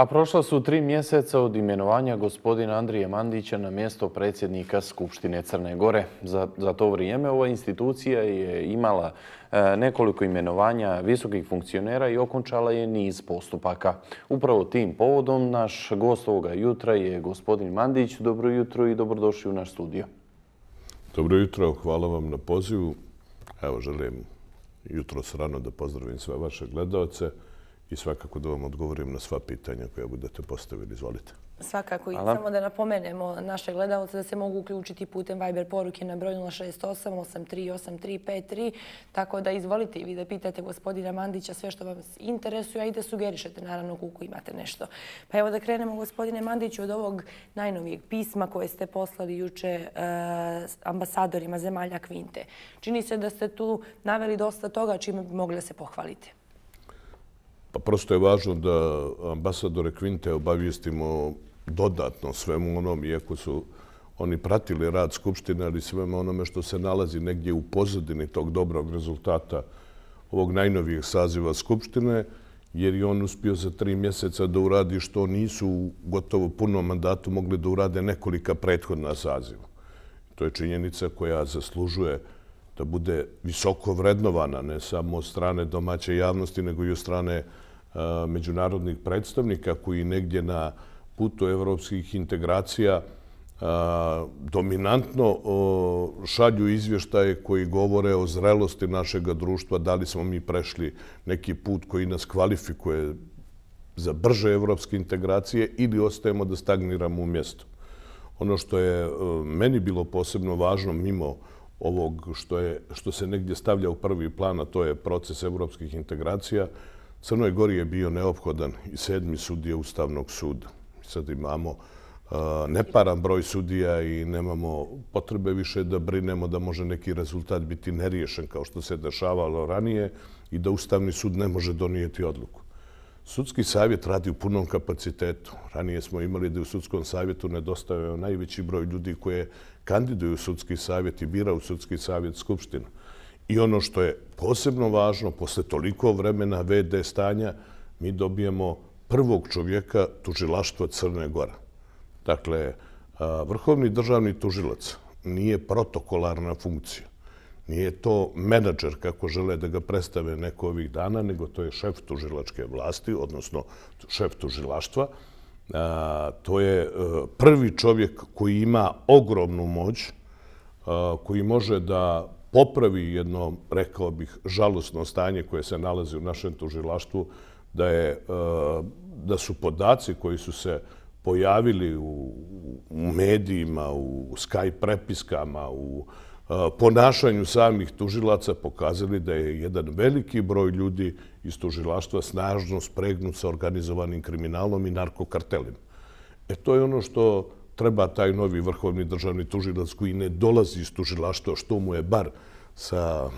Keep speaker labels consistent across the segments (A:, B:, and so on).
A: A prošla su tri mjeseca od imenovanja gospodina Andrije Mandića na mjesto predsjednika Skupštine Crne Gore. Za to vrijeme ova institucija je imala e, nekoliko imenovanja visokih funkcionera i okončala je niz postupaka. Upravo tim povodom naš gost ovoga jutra je gospodin Mandić. Dobro jutro i dobrodošli u naš studio.
B: Dobro jutro, hvala vam na pozivu. Evo, želim jutro srano da pozdravim sve vaše gledalce. Hvala i svakako da vam odgovorim na sva pitanja koja budete postavili. Izvolite.
C: Svakako i samo da napomenemo naše gledalce da se mogu uključiti putem Viber poruke na broj 068 838353 Tako da izvolite i vi da pitate gospodina Mandića sve što vam interesuje i da sugerišete naravno kuku imate nešto. Pa evo da krenemo gospodine Mandiću od ovog najnovijeg pisma koje ste poslali juče eh, ambasadorima zemalja Kvinte. Čini se da ste tu naveli dosta toga čime bi mogli da se pohvalite.
B: Pa prosto je važno da ambasadore Kvinte obavijestimo dodatno svemu onom, iako su oni pratili rad Skupštine, ali svemu onome što se nalazi negdje u pozadini tog dobrog rezultata ovog najnovijeg saziva Skupštine, jer je on uspio za tri mjeseca da uradi što nisu u gotovo punom mandatu mogli da urade nekolika prethodna saziva. To je činjenica koja zaslužuje učinjenje da bude visoko vrednovana ne samo od strane domaće javnosti, nego i od strane e, međunarodnih predstavnika koji negdje na putu evropskih integracija e, dominantno šalju izvještaje koji govore o zrelosti našeg društva, da li smo mi prešli neki put koji nas kvalifikuje za brže evropske integracije ili ostajemo da stagniramo u mjestu. Ono što je e, meni bilo posebno važno mimo ovog što, je, što se negdje stavlja u prvi plan, a to je proces evropskih integracija, Crnoj Gori je bio neophodan i sedmi sudija Ustavnog suda. Sad imamo neparan broj sudija i nemamo potrebe više da brinemo da može neki rezultat biti neriješen kao što se dešavalo ranije i da Ustavni sud ne može donijeti odluku. Sudski savjet radi u punom kapacitetu. Ranije smo imali da u Sudskom savjetu nedostaje najveći broj ljudi koje, kandiduju sudski savjet i bira u sudski savjet Skupština. I ono što je posebno važno, posle toliko vremena VD stanja, mi dobijemo prvog čovjeka tužilaštva Crne Gora. Dakle, vrhovni državni tužilac nije protokolarna funkcija. Nije to menadžer kako žele da ga predstave neko ovih dana, nego to je šef tužilačke vlasti, odnosno šef tužilaštva, To je e, prvi čovjek koji ima ogromnu moć, e, koji može da popravi jedno, rekao bih, žalostno stanje koje se nalazi u našem tužilaštvu, da e, su podaci koji su se pojavili u medijima, u Skype prepiskama, u ponašanju samih tužilaca pokazali da je jedan veliki broj ljudi iz tužilaštva snažno spregnut sa organizovanim kriminalom i narkokartelim. E to je ono što treba taj novi vrhovni državni tužilac koji ne dolazi iz tužilaštva, što mu je bar sa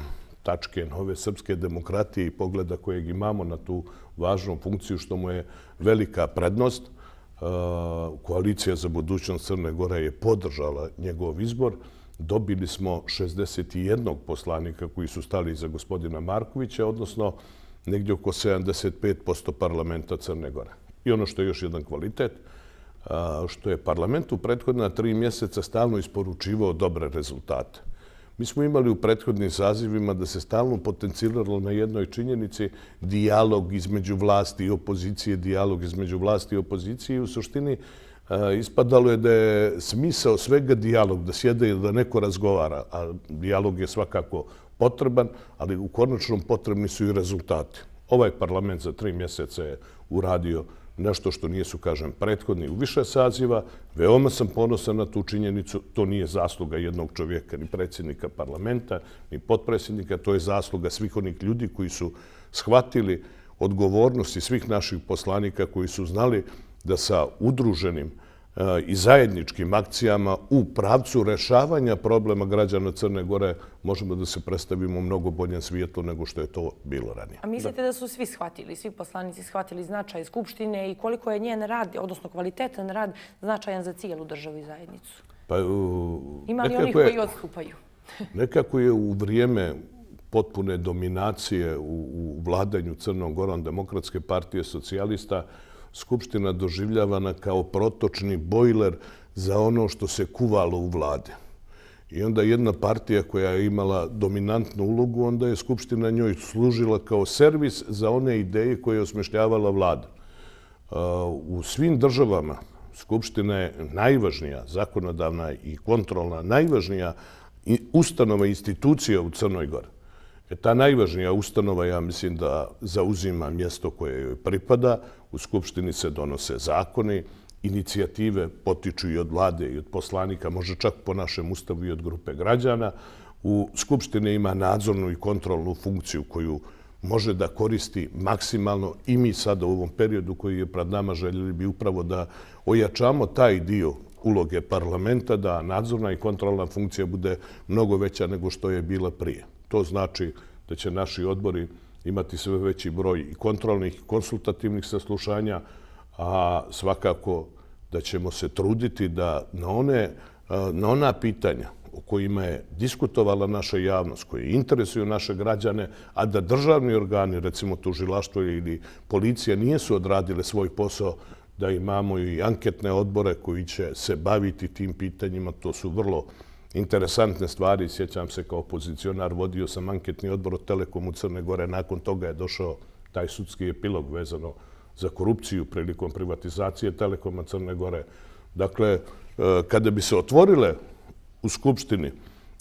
B: tačke nove srpske demokratije i pogleda kojeg imamo na tu važnu funkciju, što mu je velika prednost. E, koalicija za budućnost Crne Gore je podržala njegov izbor. Dobili smo 61 poslanika koji su stali za gospodina Markovića, odnosno negdje oko 75% parlamenta Crne Gore. I ono što je još jedan kvalitet, što je parlament u prethodna tri mjeseca stalno isporučivao dobre rezultate. Mi smo imali u prethodnim zazivima da se stalno potencijalo na jednoj činjenici dijalog između vlasti i opozicije, dijalog između vlasti i opozicije i u suštini ispadalo je da je smisao svega dijalog, da sjede i da neko razgovara, a dijalog je svakako potreban, ali u konačnom potrebni su i rezultati. Ovaj parlament za tri mjeseca je uradio nešto što nije su, kažem, prethodni u više saziva. Veoma sam ponosan na tu činjenicu. To nije zasluga jednog čovjeka, ni predsjednika parlamenta, ni potpredsjednika. To je zasluga svih onih ljudi koji su shvatili odgovornosti svih naših poslanika koji su znali da sa udruženim E, i zajedničkim akcijama u pravcu rešavanja problema građana Crne Gore možemo da se predstavimo mnogo bolje svijetlo nego što je to bilo ranije. A mislite
C: da su svi shvatili, svi poslanici shvatili značaj Skupštine i koliko je njen rad, odnosno kvalitetan rad, značajan za cijelu državu i zajednicu?
B: Pa, Ima li onih koji odstupaju? Nekako je u vrijeme potpune dominacije u vladanju Crnom Demokratske partije socijalista Skupština doživljavana kao protočni bojler za ono što se kuvalo u vlade. I onda jedna partija koja je imala dominantnu ulogu, onda je Skupština njoj služila kao servis za one ideje koje je osmišljavala vlada. U svim državama Skupština je najvažnija, zakonodavna i kontrolna, najvažnija ustanova institucija u Crnoj Gori. E, ta najvažnija ustanova, ja mislim da zauzima mjesto koje joj pripada, u Skupštini se donose zakoni, inicijative potiču i od vlade i od poslanika, može čak po našem ustavu i od grupe građana. U Skupštini ima nadzornu i kontrolnu funkciju koju može da koristi maksimalno i mi sada u ovom periodu koji je pred nama željeli bi upravo da ojačamo taj dio uloge parlamenta, da nadzorna i kontrolna funkcija bude mnogo veća nego što je bila prije. To znači da će naši odbori imati sve veći broj i kontrolnih i konsultativnih saslušanja, a svakako da ćemo se truditi da na, one, na ona pitanja o kojima je diskutovala naša javnost, koje interesuju naše građane, a da državni organi, recimo tužilaštvo ili policija, nijesu odradile svoj posao, da imamo i anketne odbore koji će se baviti tim pitanjima. To su vrlo interesantne stvari. Sjećam se kao opozicionar, vodio sam anketni odbor od Telekomu Crne Gore. Nakon toga je došao taj sudski epilog vezano za korupciju prilikom privatizacije Telekoma Crne Gore. Dakle, e, kada bi se otvorile u Skupštini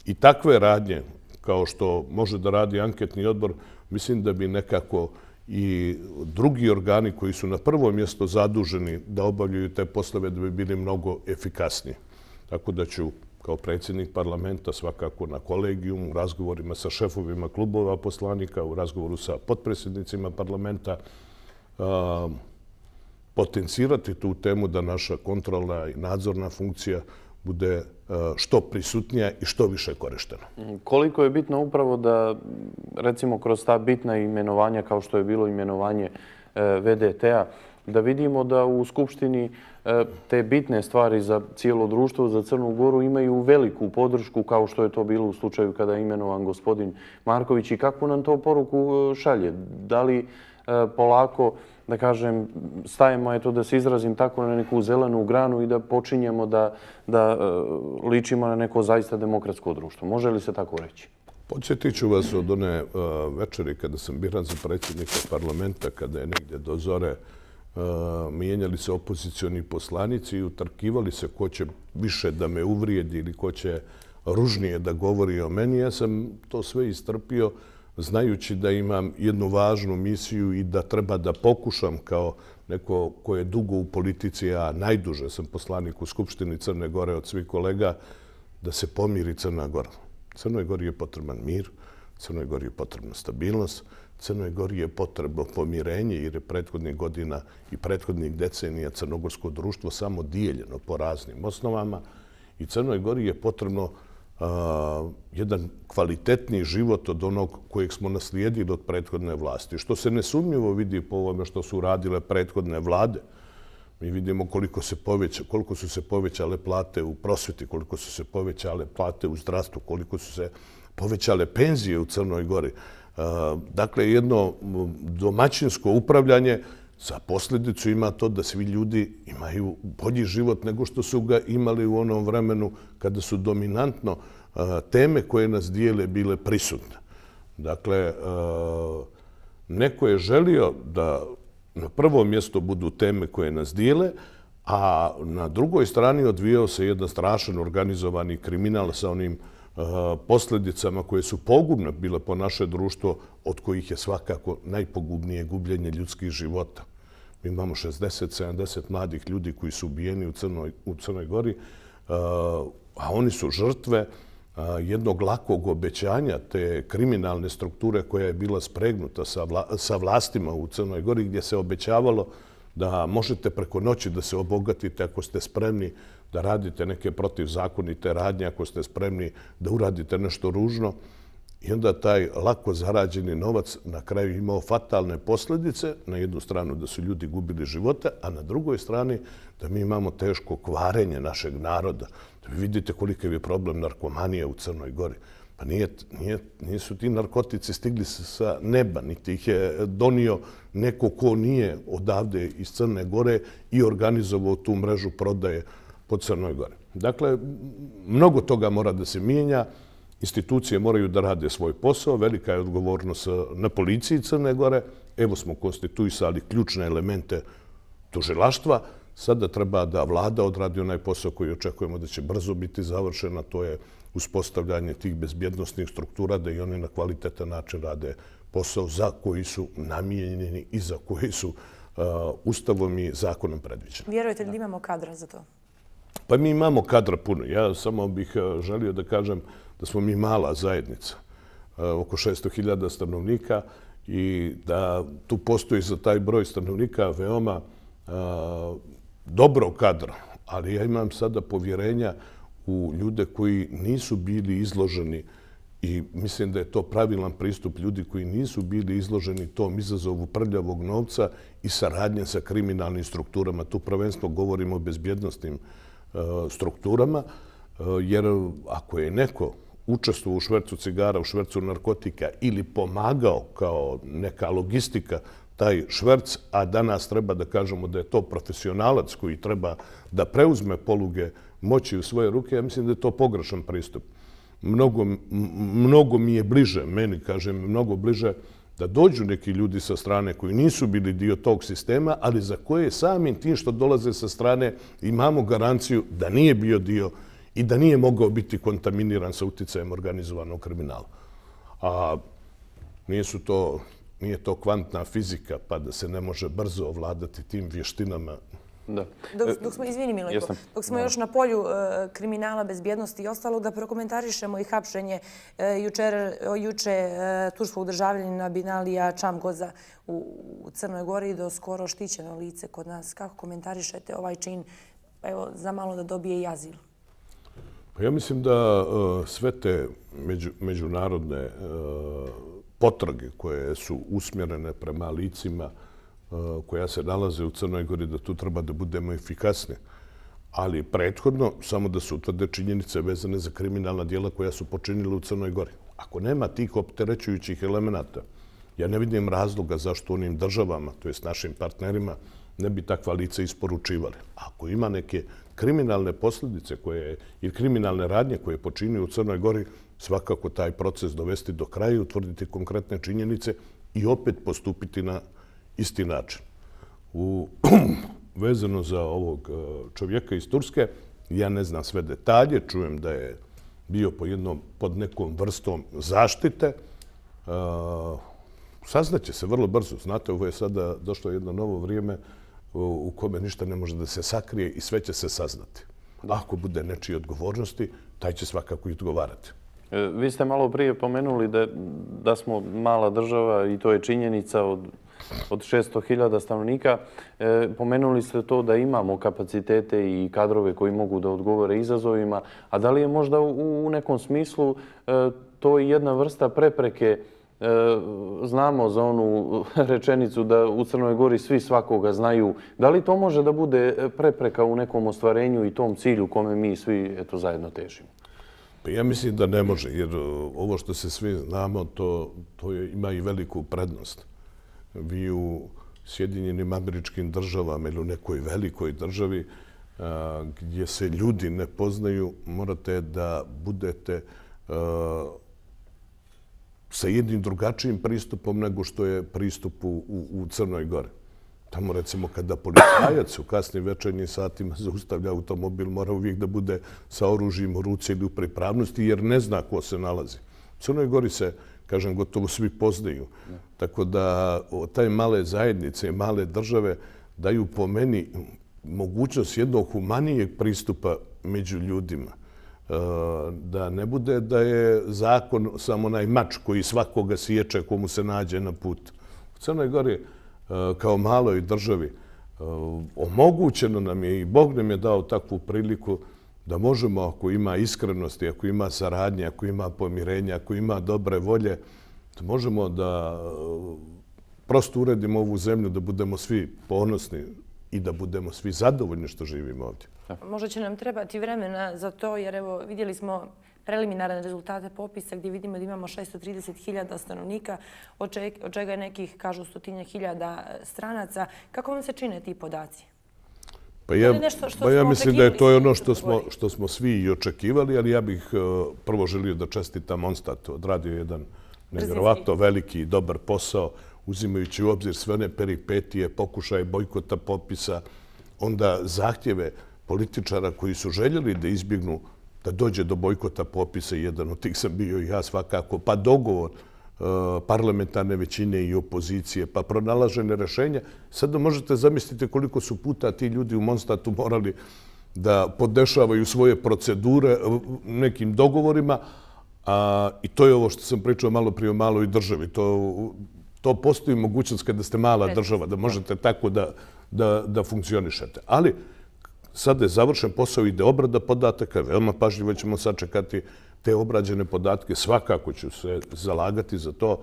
B: i takve radnje kao što može da radi anketni odbor, mislim da bi nekako i drugi organi koji su na prvo mjesto zaduženi da obavljaju te poslove da bi bili mnogo efikasniji. Tako da ću kao predsjednik parlamenta, svakako na kolegijum, u razgovorima sa šefovima klubova poslanika, u razgovoru sa potpredsjednicima parlamenta, potencirati tu temu da naša kontrolna i nadzorna funkcija bude što prisutnija i što više korištena.
A: Koliko je bitno upravo da, recimo, kroz ta bitna imenovanja, kao što je bilo imenovanje e, VDT-a, da vidimo da u Skupštini E, te bitne stvari za cijelo društvo, za Crnu Goru, imaju veliku podršku kao što je to bilo u slučaju kada je imenovan gospodin Marković i kakvu nam to poruku e, šalje? Da li e, polako, da kažem, stajemo, to da se izrazim tako na neku zelenu granu i da počinjemo da ličimo na neko zaista demokratsko društvo? Može li se tako reći?
B: Podsjetiću vas od one večeri kada sam biran za predsjednika parlamenta, kada je negdje do zore Eh, mijenjali se opozicioni poslanici i utrkivali se ko će više da me uvrijedi ili ko će ružnije da govori o meni. Ja sam to sve istrpio znajući da imam jednu važnu misiju i da treba da pokušam kao neko ko je dugo u politici, a najduže sam poslanik u Skupštini Crne Gore od svih kolega, da se pomiri Crna Gora. Crnoj Gori je potreban mir, Crnoj Gori je potrebna stabilnost, Crnoj Gori je potrebno pomirenje jer je prethodnih godina i prethodnih decenija crnogorsko društvo samo dijeljeno po raznim osnovama i Crnoj Gori je potrebno jedan kvalitetni život od onog kojeg smo naslijedili od prethodne vlasti. Što se nesumljivo vidi po ovome što su radile prethodne vlade, mi vidimo koliko, se poveća, koliko su se povećale plate u prosveti, koliko su se povećale plate u zdravstvu, koliko su se povećale penzije u Crnoj Gori. Eh, dakle, jedno domaćinsko upravljanje za posljedicu ima to da svi ljudi imaju bolji život nego što su ga imali u onom vremenu kada su dominantno eh, teme koje nas dijele bile prisutne. Dakle, eh, neko je želio da na prvo mjesto budu teme koje nas dijele, a na drugoj strani odvijao se jedan strašan organizovani kriminal sa onim Eh, posljedicama koje su pogubne bile po naše društvo, od kojih je svakako najpogubnije gubljenje ljudskih života. Mi imamo 60-70 mladih ljudi koji su ubijeni u Crnoj Gori, eh, a oni su žrtve eh, jednog lakog obećanja te kriminalne strukture koja je bila spregnuta sa vlastima u Crnoj Gori gdje se obećavalo da možete preko noći da se obogatite ako ste spremni da radite neke protivzakonite radnje ako ste spremni da uradite nešto ružno. I onda taj lako zarađeni novac na kraju imao fatalne posljedice, na jednu stranu da su ljudi gubili živote, a na drugoj strani da mi imamo teško kvarenje našeg naroda. Da vi vidite koliko je problem narkomanije u Crnoj Gori. Pa nisu ti narkotici stigli sa neba, niti ih je donio neko ko nije odavde iz Crne Gore i organizovao tu mrežu prodaje narkotice po Crnoj gore. Dakle, mnogo toga mora da se mijenja, institucije moraju da rade svoj posao, velika je odgovornost na policiji Crne Gore, evo smo konstituisali ključne elemente tužilaštva, sada treba da vlada odradi onaj posao koji očekujemo da će brzo biti završen, a to je uspostavljanje tih bezbjednostnih struktura da i oni na kvalitetan način rade posao za koji su namijenjeni i za koji su uh, ustavom i zakonom predviđeni.
C: Vjerujete li da imamo kadra za to?
B: Pa mi imamo kadra puno. Ja samo bih eh, želio da kažem da smo mi mala zajednica, eh, oko 600.000 stanovnika i da tu postoji za taj broj stanovnika veoma eh, dobro kadra. Ali ja imam sada povjerenja u ljude koji nisu bili izloženi i mislim da je to pravilan pristup ljudi koji nisu bili izloženi tom izazovu prljavog novca i saradnje sa kriminalnim strukturama. Tu prvenstvo govorimo o bezbjednostnim strukturama strukturama, eh, jer ako je neko učestvo u švercu cigara, u švercu narkotika ili pomagao kao neka logistika taj šverc, a danas treba da kažemo da je to profesionalac koji treba da preuzme poluge moći u svoje ruke, ja mislim da je to pogrešan pristup. Mnogo mi je bliže, meni kažem, mnogo bliže da dođu neki ljudi sa strane koji nisu bili dio tog sistema, ali za koje samim tim što dolaze sa strane imamo garanciju da nije bio dio i da nije mogao biti kontaminiran sa uticajem organizovanog kriminala. A nije to kvantna fizika pa da se ne može brzo ovladati tim vještinama Da. Dok, e, dok smo, izvini Milojko, Jestem. dok smo
C: još na polju e, kriminala, bezbjednosti i ostalog, da prokomentarišemo i hapšenje e, jučer, juče e, turskog državljenja Binalija Čamgoza u, Crnoj Gori do skoro štićeno lice kod nas. Kako komentarišete ovaj čin pa evo, za malo da dobije i azil?
B: Pa ja mislim da sve te međunarodne e, potrage koje su usmjerene prema licima, E, koja se nalaze u Crnoj Gori, da tu treba da budemo efikasni. Ali prethodno, samo da su utvrde činjenice vezane za kriminalna dijela koja su počinili u Crnoj Gori. Ako nema tih opterećujućih elemenata, ja ne vidim razloga zašto onim državama, to jest našim partnerima, ne bi takva lica isporučivali. Ako ima neke kriminalne posljedice i kriminalne radnje koje počini u Crnoj Gori, svakako taj proces dovesti do kraja, utvrditi konkretne činjenice i opet postupiti na isti način. U vezano za ovog e, čovjeka iz Turske, ja ne znam sve detalje, čujem da je bio pod nekom vrstom zaštite. E, Saznaće se vrlo brzo. Znate, ovo je sada došlo jedno novo vrijeme e, u kome ništa ne može da se sakrije i sve će se saznati. Ako bude nečije odgovornosti, taj će svakako i odgovarati.
A: E, vi ste malo prije pomenuli da smo mala država i to je činjenica od 600.000 stanovnika. E, pomenuli ste to da imamo kapacitete i kadrove koji mogu da odgovore izazovima, a da li je možda u nekom smislu e, to i jedna vrsta prepreke znamo za onu rečenicu da u Crnoj Gori svi svakoga znaju. Da li to može da bude prepreka u nekom ostvarenju i tom cilju kome mi svi zajedno težimo? Pa ja mislim da ne može, jer e, ovo što se svi znamo, to ima
B: i veliku prednost. Vi u Sjedinjenim američkim državama ili u nekoj velikoj državi e, gdje se ljudi ne poznaju, morate da budete e, sa jednim drugačijim pristupom nego što je pristup u Crnoj Gori. Tamo recimo kada policajac u kasnim večernjim satima zaustavlja automobil, mora uvijek da bude sa oružjim u ruci ili u pripravnosti jer ne zna ko se nalazi. U Crnoj Gori se, kažem, gotovo svi poznaju. Tako da taj male zajednice, i male države daju po meni mogućnost jednog humanijeg pristupa među ljudima. E, da ne bude da je zakon samo najmač koji svakoga sječe komu se nađe na put. U Crnoj Gori E, kao maloj državi e, omogućeno nam je i Bog nam je dao takvu priliku da možemo, ako ima iskrenosti, ako ima saradnje, ako ima pomirenja, ako ima dobre volje, da možemo da e, prosto uredimo ovu zemlju, da budemo svi ponosni i da budemo svi zadovoljni što živimo ovdje.
C: Možda će nam trebati vremena za to, jer evo, vidjeli smo preliminarne rezultate popisa gdje vidimo da imamo 630.000 stanovnika, od čega je nekih, kažu, stotinja hiljada stranaca. Kako vam se čine ti podaci? Pa ja, pa ja mislim da je to
B: ono što smo, što smo svi i očekivali, ali ja bih e, prvo želio da čestitam Monstat, odradio jedan nevjerovato veliki i dobar posao, uzimajući u obzir sve one peripetije, pokušaje bojkota popisa, onda zahtjeve političara koji su željeli da izbjegnu da dođe do bojkota popisa, jedan od tih sam bio i ja svakako, pa dogovor e, parlamentarne većine i opozicije, pa pronalažene rešenja. Sada možete zamisliti koliko su puta ti ljudi u Monstatu morali da podešavaju svoje procedure nekim dogovorima i to je ovo što sam pričao malo prije o maloj državi. To postoji mogućnost kada ste mala država, da možete tako da funkcionišete. Ali, sada je završen posao, ide obrada podataka, veoma pažljivo ćemo sačekati te obrađene podatke. Svakako ću se zalagati za to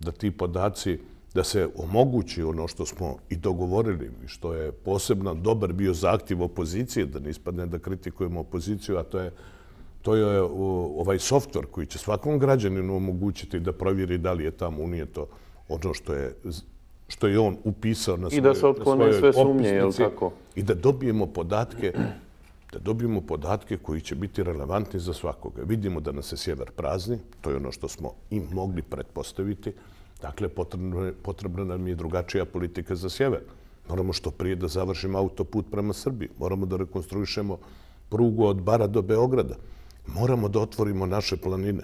B: da ti podaci, da se omogući ono što smo i dogovorili, što je posebno dobar bio za zahtjev opozicije, da ne ispadne da kritikujemo opoziciju, a to je To je ovaj softver koji će svakom građaninu omogućiti da provjeri da li je tamo unijeto odno što je što je on upisao na svojoj opisnici. I da se otklone sve sumnje, je li tako? I da dobijemo podatke da dobijemo podatke koji će biti relevantni za svakoga. Vidimo da nas je sjever prazni, to je ono što smo i mogli pretpostaviti. Dakle, potrebna nam je drugačija politika za sjever. Moramo što prije da završimo autoput prema Srbiji. Moramo da rekonstruišemo prugu od Bara do Beograda. Moramo da otvorimo naše planine.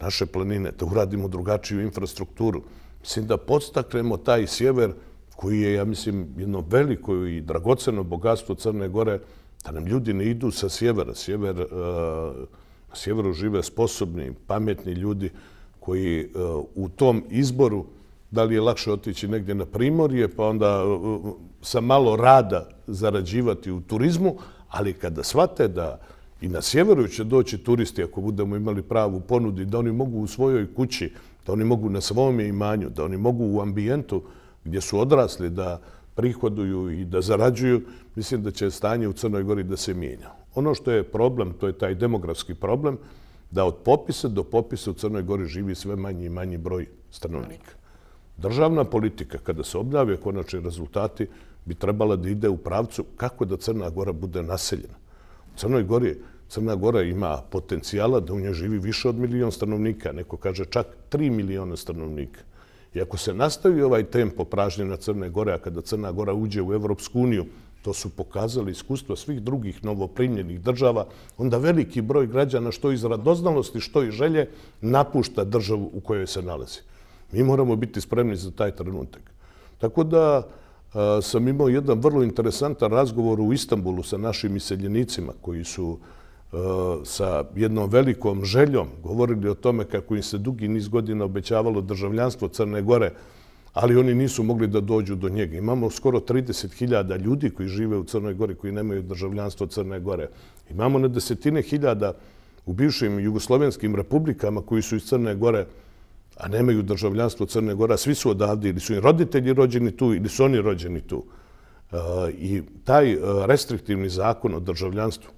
B: Naše planine, da uradimo drugačiju infrastrukturu mislim da podstaknemo taj sjever koji je, ja mislim, jedno veliko i dragoceno bogatstvo Crne Gore, da nam ljudi ne idu sa sjevera. Sjever, eh, na sjeveru žive sposobni, pametni ljudi koji eh, u tom izboru, da li je lakše otići negdje na primorje, pa onda eh, sa malo rada zarađivati u turizmu, ali kada shvate da i na sjeveru će doći turisti, ako budemo imali pravu ponudi, da oni mogu u svojoj kući da oni mogu na svom imanju, da oni mogu u ambijentu gdje su odrasli da prihoduju i da zarađuju, mislim da će stanje u Crnoj Gori da se mijenja. Ono što je problem, to je taj demografski problem, da od popisa do popisa u Crnoj Gori živi sve manji i manji broj stanovnika. Državna politika, kada se obljavio konačni rezultati, bi trebala da ide u pravcu kako da Crna Gora bude naseljena. U Crnoj Gori je Crna Gora ima potencijala da u njoj živi više od milijon stanovnika, neko kaže čak tri milijona stanovnika. I ako se nastavi ovaj tempo na Crne Gore, a kada Crna Gora uđe u Evropsku uniju, to su pokazali iskustva svih drugih novoprimljenih država, onda veliki broj građana što iz radoznalosti, što i želje, napušta državu u kojoj se nalazi. Mi moramo biti spremni za taj trenutak. Tako da sam imao jedan vrlo interesantan razgovor u Istanbulu sa našim iseljenicima koji su E, sa jednom velikom željom govorili o tome kako im se dugi niz godina obećavalo državljanstvo Crne Gore, ali oni nisu mogli da dođu do njega. Imamo skoro 30.000 ljudi koji žive u Crnoj Gori koji nemaju državljanstvo Crne Gore. Imamo na desetine hiljada u bivšim jugoslovenskim republikama koji su iz Crne Gore, a nemaju državljanstvo Crne Gora. Svi su odavde, ili su im roditelji rođeni tu, ili su oni rođeni tu. E, I taj e, restriktivni zakon o državljanstvu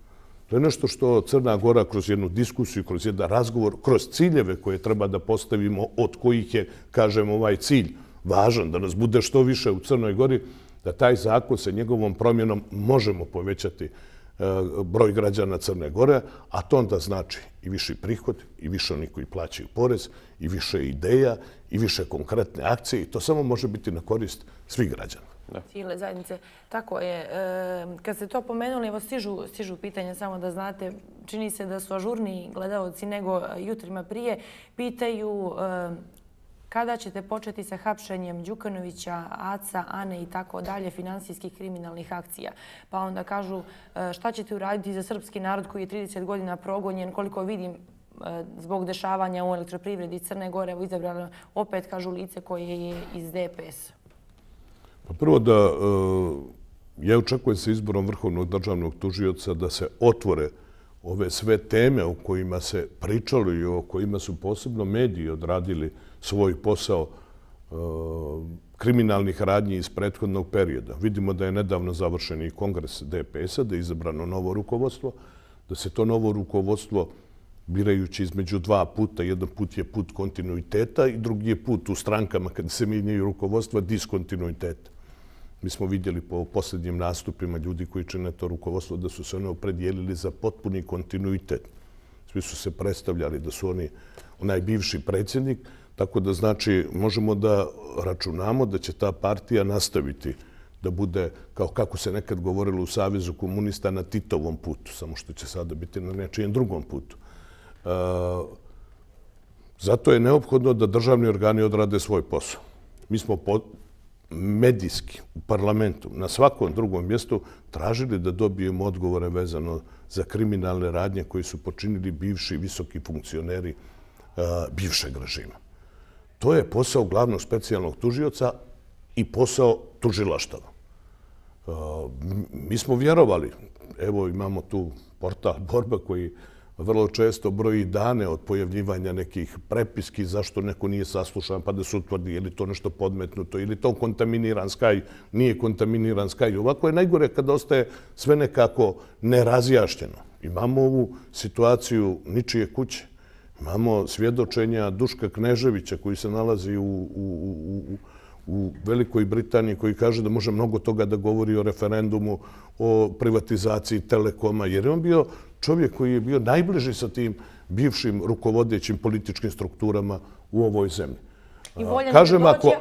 B: To je nešto što Crna Gora kroz jednu diskusiju, kroz jedan razgovor, kroz ciljeve koje treba da postavimo, od kojih je, kažem, ovaj cilj važan, da nas bude što više u Crnoj Gori, da taj zakon sa njegovom promjenom možemo povećati e, broj građana Crne Gore, a to onda znači i viši prihod, i više onih koji plaćaju porez, i više ideja, i više konkretne akcije i to samo može biti na korist svih građana
C: cijele zajednice. Tako je. Kad ste to pomenuli, evo stižu, stižu pitanja, samo da znate, čini se da su ažurni gledalci nego jutrima prije, pitaju kada ćete početi sa hapšenjem Đukanovića, Aca, Ane i tako dalje, finansijskih kriminalnih akcija. Pa onda kažu e, šta ćete uraditi za srpski narod koji je 30 godina progonjen, koliko vidim e, zbog dešavanja u elektroprivredi Crne Gore, evo izabrali opet, kažu, lice koje je iz DPS-a.
B: Pa prvo da eh, ja očekujem sa izborom vrhovnog državnog tužioca da se otvore ove sve teme o kojima se pričalo i o kojima su posebno mediji odradili svoj posao eh, kriminalnih radnji iz prethodnog perioda. Vidimo da je nedavno završen i kongres DPS-a, da je izabrano novo rukovodstvo, da se to novo rukovodstvo, birajući između dva puta, jedan put je put kontinuiteta i drugi je put u strankama kada se minjaju rukovodstva diskontinuiteta. Mi smo vidjeli po posljednjim nastupima ljudi koji čine to rukovodstvo da su se oni opredijelili za potpuni kontinuitet. Svi su se predstavljali da su oni onaj bivši predsjednik, tako da znači možemo da računamo da će ta partija nastaviti da bude, kao kako se nekad govorilo u Savjezu komunista, na Titovom putu, samo što će sada biti na nečijem drugom putu. E, zato je neophodno da državni organi odrade svoj posao. Mi smo medijski, u parlamentu, na svakom drugom mjestu, tražili da dobijemo odgovore vezano za kriminalne radnje koje su počinili bivši visoki funkcioneri eh, bivšeg režima. To je posao glavnog specijalnog tužioca i posao tužilaštava. Eh, mi smo vjerovali, evo imamo tu portal borba koji vrlo često broji dane od pojavljivanja nekih prepiski, zašto neko nije saslušan, pa da se utvrdi, je to nešto podmetnuto, ili to kontaminiran skaj, nije kontaminiran skaj. Ovako je najgore kada ostaje sve nekako nerazjašnjeno. Imamo ovu situaciju ničije kuće. Imamo svjedočenja Duška Kneževića koji se nalazi u Velikoj Britaniji koji kaže da može mnogo toga da govori o referendumu, o privatizaciji telekoma, jer je on bio čovjek koji je bio najbliži sa tim bivšim rukovodećim političkim strukturama u ovoj zemlji. Kažem, ako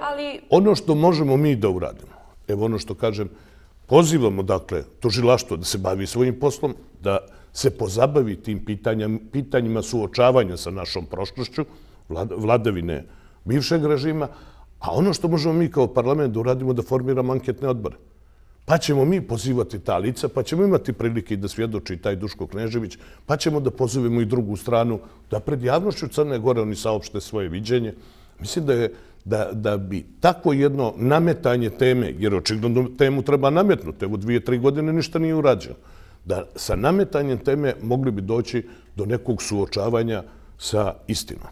B: ono što možemo mi da uradimo, evo ono što kažem, pozivamo, dakle, tužilaštvo da se bavi svojim poslom, da se pozabavi tim pitanjima suočavanja sa našom prošlošću, vladavine bivšeg režima, a ono što možemo mi kao parlament da uradimo da formiramo anketne odbore pa ćemo mi pozivati ta lica, pa ćemo imati prilike da svjedoči taj Duško Knežević, pa ćemo da pozovemo i drugu stranu da pred javnošću Crne Gore oni saopšte svoje viđenje. Mislim da je Da, da bi tako jedno nametanje teme, jer očigledno temu treba nametnuti, evo dvije, tri godine ništa nije urađeno, da sa nametanjem teme mogli bi doći do nekog suočavanja sa istinom.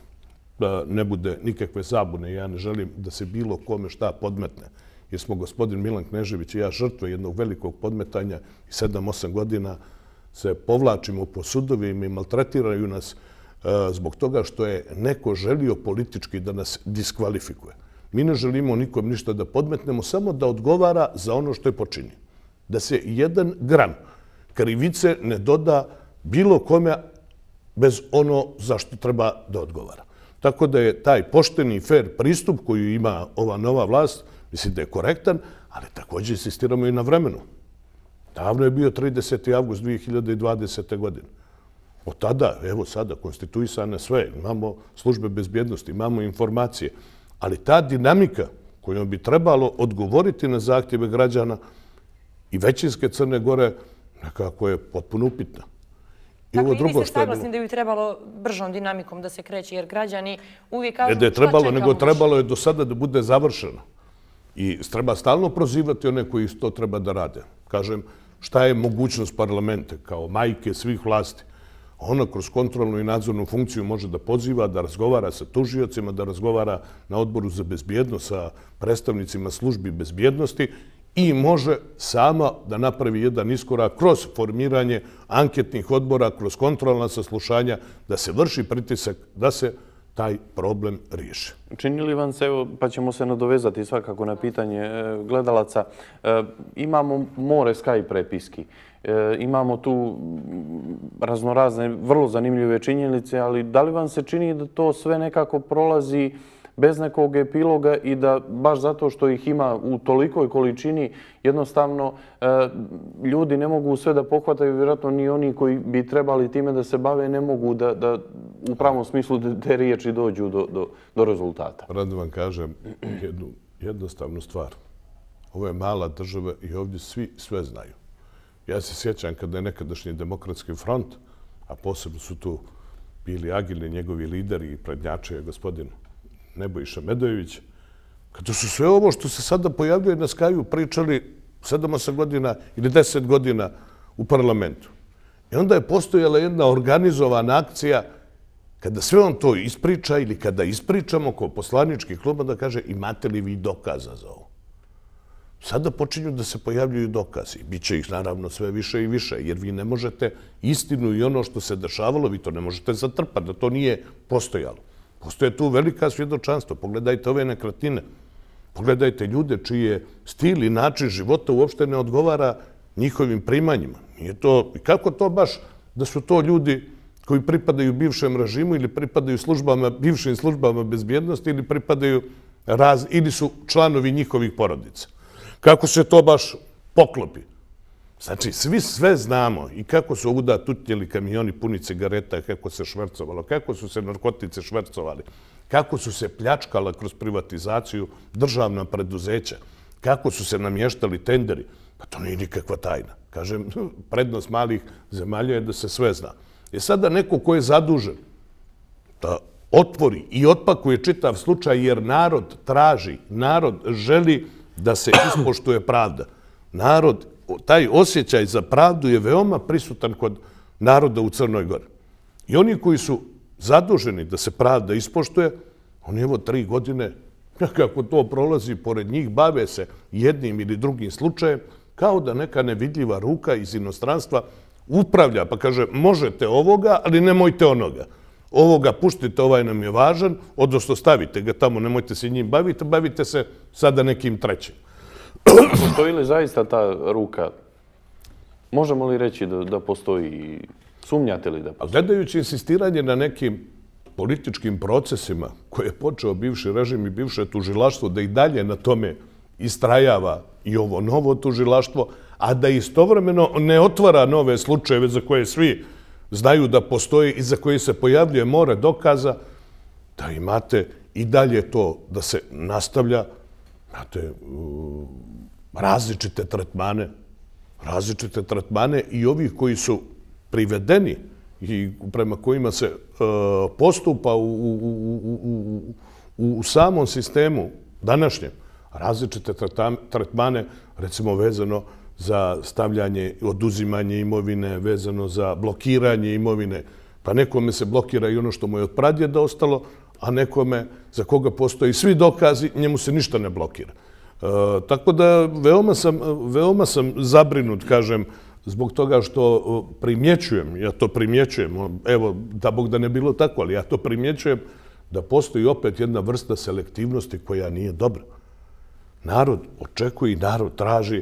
B: Da ne bude nikakve zabune, ja ne želim da se bilo kome šta podmetne jer smo gospodin Milan Knežević i ja žrtve jednog velikog podmetanja i 7-8 godina se povlačimo po sudovima i maltretiraju nas e, zbog toga što je neko želio politički da nas diskvalifikuje. Mi ne želimo nikom ništa da podmetnemo, samo da odgovara za ono što je počinio. Da se jedan gram krivice ne doda bilo kome bez ono za što treba da odgovara. Tako da je taj pošteni, i fair pristup koju ima ova nova vlast mislim da je korektan, ali također insistiramo i na vremenu. Davno je bio 30. avgust 2020. godine. Od tada, evo sada, konstituisane sve, imamo službe bezbjednosti, imamo informacije, ali ta dinamika kojom bi trebalo odgovoriti na zahtjeve građana i većinske Crne Gore, nekako je potpuno upitna. I dakle, drugo što je... Dakle, i mi saglasni
C: da bi trebalo bržom dinamikom da se kreće, jer građani uvijek kažu... Ne da je trebalo, nego trebalo
B: je do sada da bude završeno. I treba stalno prozivati one koji to treba da rade. Kažem, šta je mogućnost parlamenta kao majke svih vlasti? Ona kroz kontrolnu i nadzornu funkciju može da poziva, da razgovara sa tužijacima, da razgovara na odboru za bezbjednost, sa predstavnicima službi bezbjednosti i može sama da napravi jedan iskorak kroz formiranje anketnih odbora, kroz kontrolna saslušanja, da se vrši pritisak, da se razgovara taj problem riješe.
A: Čini vam se, pa ćemo se nadovezati svakako na pitanje e, gledalaca, e, imamo more Skype prepiski, e, imamo tu raznorazne, vrlo zanimljive činjenice, ali da li vam se čini da to sve nekako prolazi bez nekog epiloga i da baš zato što ih ima u tolikoj količini, jednostavno e, ljudi ne mogu sve da pohvataju, vjerojatno ni oni koji bi trebali time da se bave, ne mogu da u pravom smislu te riječi dođu do rezultata. Radim vam kažem
B: jednu jednostavnu stvar. Ovo je mala država i ovdje svi sve znaju. Ja se sjećam kada je nekadašnji demokratski front, a posebno su tu bili agilni njegovi lideri i prednjače je gospodinu Nebojša Medojević, kada su sve ovo što se sada pojavljuje na Skaju pričali 7-8 godina ili 10 godina u parlamentu. I onda je postojala jedna organizovana akcija kada sve on to ispriča ili kada ispričamo ko poslanički klub da kaže imate li vi dokaza za ovo. Sada počinju da se pojavljuju dokazi. Biće ih naravno sve više i više, jer vi ne možete istinu i ono što se dešavalo, vi to ne možete zatrpati, da to nije postojalo. Postoje tu velika svjedočanstva. Pogledajte ove nekratine. Pogledajte ljude čije stil i način života uopšte ne odgovara njihovim primanjima. Nije to... Kako to baš da su to ljudi koji pripadaju bivšem režimu ili pripadaju službama, bivšim službama bezbjednosti ili pripadaju ili su članovi njihovih porodica. Kako se to baš poklopi? Znači, svi sve znamo i kako su ovuda tutnjeli kamioni puni cigareta, kako se švercovalo, kako su se narkotice švercovali, kako su se pljačkala kroz privatizaciju državna preduzeća, kako su se namještali tenderi, pa to nije nikakva tajna. Kažem, prednost malih zemalja je da se sve zna. I e sada neko ko je zadužen da otvori i otpakuje čitav slučaj jer narod traži, narod želi da se ispoštuje pravda. Narod taj osjećaj za pravdu je veoma prisutan kod naroda u Crnoj Gori. I oni koji su zaduženi da se pravda ispoštuje, oni evo tri godine, kako to prolazi pored njih, bave se jednim ili drugim slučajem, kao da neka nevidljiva ruka iz inostranstva upravlja, pa kaže možete ovoga, ali nemojte onoga. Ovoga puštite, ovaj nam je važan, odnosno stavite ga tamo, nemojte se njim baviti,
A: bavite se sada nekim trećim postoji li zaista ta ruka? Možemo li reći da, da postoji? Sumnjate li da postoji? A gledajući insistiranje
B: na nekim političkim procesima koje je počeo bivši režim i bivše tužilaštvo, da i dalje na tome istrajava i ovo novo tužilaštvo, a da istovremeno ne otvara nove slučajeve za koje svi znaju da postoje i za koje se pojavljuje more dokaza, da imate i dalje to da se nastavlja, znate, različite tretmane, različite tretmane i ovih koji su privedeni i prema kojima se e, postupa u samom sistemu današnje, različite tretmane, recimo vezano za stavljanje, oduzimanje imovine, vezano za blokiranje imovine, pa nekome se blokira i ono što mu je od pradjeda ostalo, a nekome za koga postoji svi dokazi, njemu se ništa ne blokira. E, tako da veoma sam zabrinut, kažem, zbog toga što e, primjećujem, ja to primjećujem, ono, evo, da Bog da ne bilo tako, ali ja to primjećujem, da postoji opet jedna vrsta selektivnosti koja nije dobra. Narod očekuje i narod traži,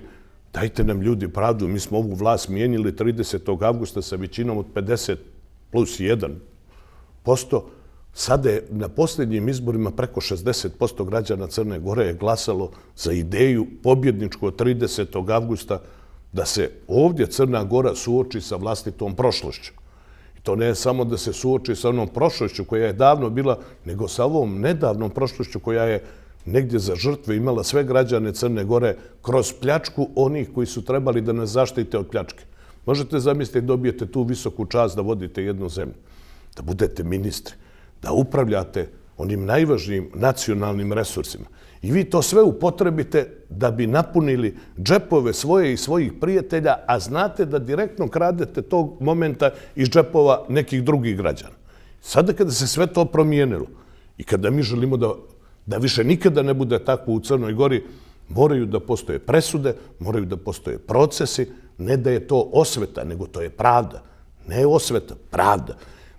B: dajte nam ljudi pravdu, mi smo ovu vlast mijenili 30. augusta sa većinom od 50 plus 1 posto, Sada je na posljednjim izborima preko 60% građana Crne Gore je glasalo za ideju pobjedničku 30. avgusta da se ovdje Crna Gora suoči sa vlastitom prošlošću. to ne je samo da se suoči sa onom prošlošću koja je davno bila, nego sa ovom nedavnom prošlošću koja je negdje za žrtve imala sve građane Crne Gore kroz pljačku onih koji su trebali da ne zaštite od pljačke. Možete zamisliti da dobijete tu visoku čast da vodite jednu zemlju, da budete ministri, da upravljate onim najvažnijim nacionalnim resursima. I vi to sve upotrebite da bi napunili džepove svoje i svojih prijatelja, a znate da direktno kradete tog momenta iz džepova nekih drugih građana. Sada kada se sve to promijenilo i kada mi želimo da više nikada ne bude tako u Crnoj Gori, moraju da postoje presude, moraju da postoje procesi, ne da je to osveta, nego to je pravda. Ne osveta, Pravda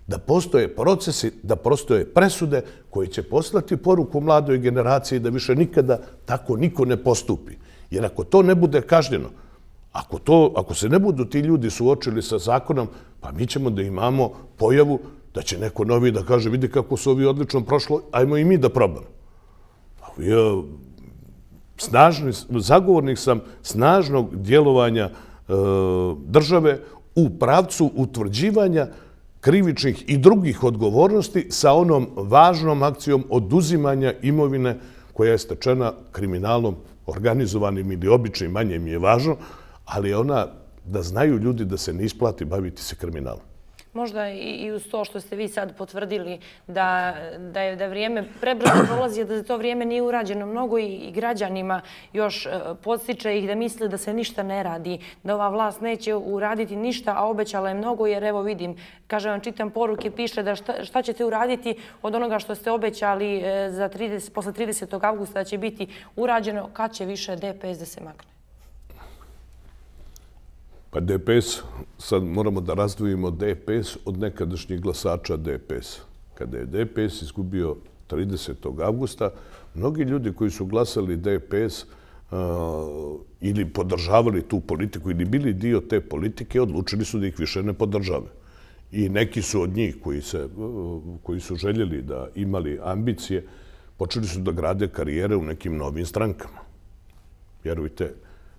B: da postoje procesi, da postoje presude koje će poslati poruku mladoj generaciji da više nikada tako niko ne postupi. Jer ako to ne bude kažnjeno, ako se ne budu ti ljudi suočili sa zakonom, pa mi ćemo da imamo pojavu da će neko novi da kaže vidi kako su ovi odlično prošlo, ajmo i mi da probamo. A pa e, snažni, Zagovornik sam snažnog djelovanja e, države u pravcu utvrđivanja krivičnih i drugih odgovornosti sa onom važnom akcijom oduzimanja imovine koja je stečena kriminalom, organizovanim ili običnim, manje mi je važno, ali je ona da znaju ljudi da se ne isplati baviti se kriminalom.
C: Možda i uz to što ste vi sad potvrdili da je vrijeme prebrzo prolazi, da za to vrijeme nije urađeno mnogo i građanima još e, postiče ih da misle da se ništa ne radi, da ova vlast neće uraditi ništa, a obećala je mnogo jer evo vidim, kažem vam, čitam poruke, piše da šta ćete uraditi od onoga što ste obećali e, posle 30. augusta da će biti urađeno, kad će više DPS da se makne?
B: Pa DPS, sad moramo da razdvojimo DPS od nekadašnjih glasača DPS. Kada je DPS izgubio 30. augusta, mnogi ljudi koji su glasali DPS ili podržavali tu politiku ili bili dio te politike, odlučili su da ih više ne podržave. I neki su od njih koji su željeli da imali ambicije, počeli su da grade karijere u nekim novim strankama. Vjerujte,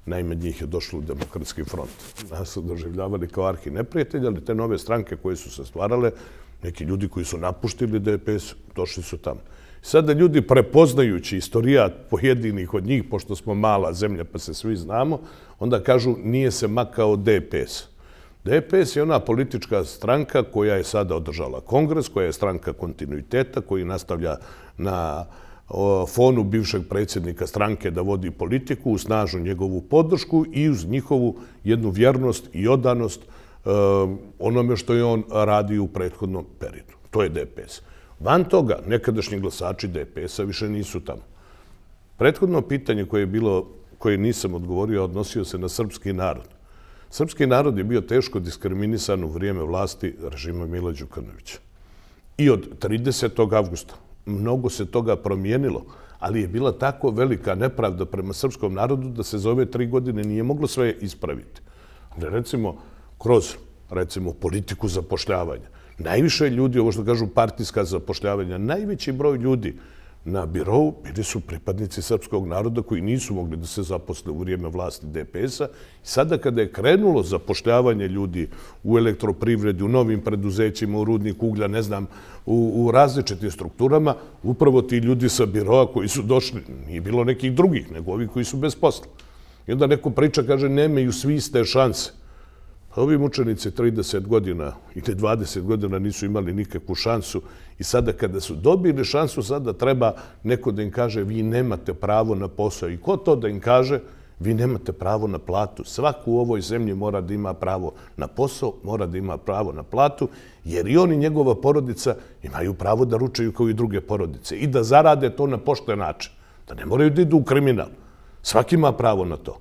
B: Naime, njih je došlo u demokratski front. Nas su doživljavali kao arhi neprijatelja, ali te nove stranke koje su se stvarale, neki ljudi koji su napuštili DPS, došli su tamo. Sada ljudi, prepoznajući istorijat pojedinih od njih, pošto smo mala zemlja pa se svi znamo, onda kažu nije se makao DPS. DPS je ona politička stranka koja je sada održala kongres, koja je stranka kontinuiteta, koji nastavlja na fonu bivšeg predsjednika stranke da vodi politiku, u snažu njegovu podršku i uz njihovu jednu vjernost i odanost e, onome što je on radio u prethodnom periodu. To je DPS. Van toga, nekadašnji glasači DPS-a više nisu tamo. Prethodno pitanje koje je bilo koje nisam odgovorio, odnosio se na srpski narod. Srpski narod je bio teško diskriminisan u vrijeme vlasti režima Mila Đukrnovića. I od 30. augusta, mnogo se toga promijenilo, ali je bila tako velika nepravda prema srpskom narodu da se za ove tri godine nije moglo sve ispraviti. Ali recimo, kroz recimo, politiku zapošljavanja, najviše ljudi, ovo što kažu partijska zapošljavanja, najveći broj ljudi na birovu bili su pripadnici srpskog naroda koji nisu mogli da se zaposle u vrijeme vlasti DPS-a. Sada kada je krenulo zapošljavanje ljudi u elektroprivredi, u novim preduzećima, u rudnik uglja, ne znam, u različitim strukturama, upravo ti ljudi sa birova koji su došli, nije bilo nekih drugih, nego ovi koji su bez posla. I onda neko priča, kaže, nemaju svi iste šanse. Pa ovi mučenice 30 godina i te 20 godina nisu imali nikakvu šansu i sada kada su dobili šansu, sada treba neko da im kaže vi nemate pravo na posao. I ko to da im kaže? Vi nemate pravo na platu. Svaku u ovoj zemlji mora da ima pravo na posao, mora da ima pravo na platu, jer i oni njegova porodica imaju pravo da ručaju kao i druge porodice i da zarade to na pošten način. Da ne moraju da idu u kriminal. Svaki ima pravo na to.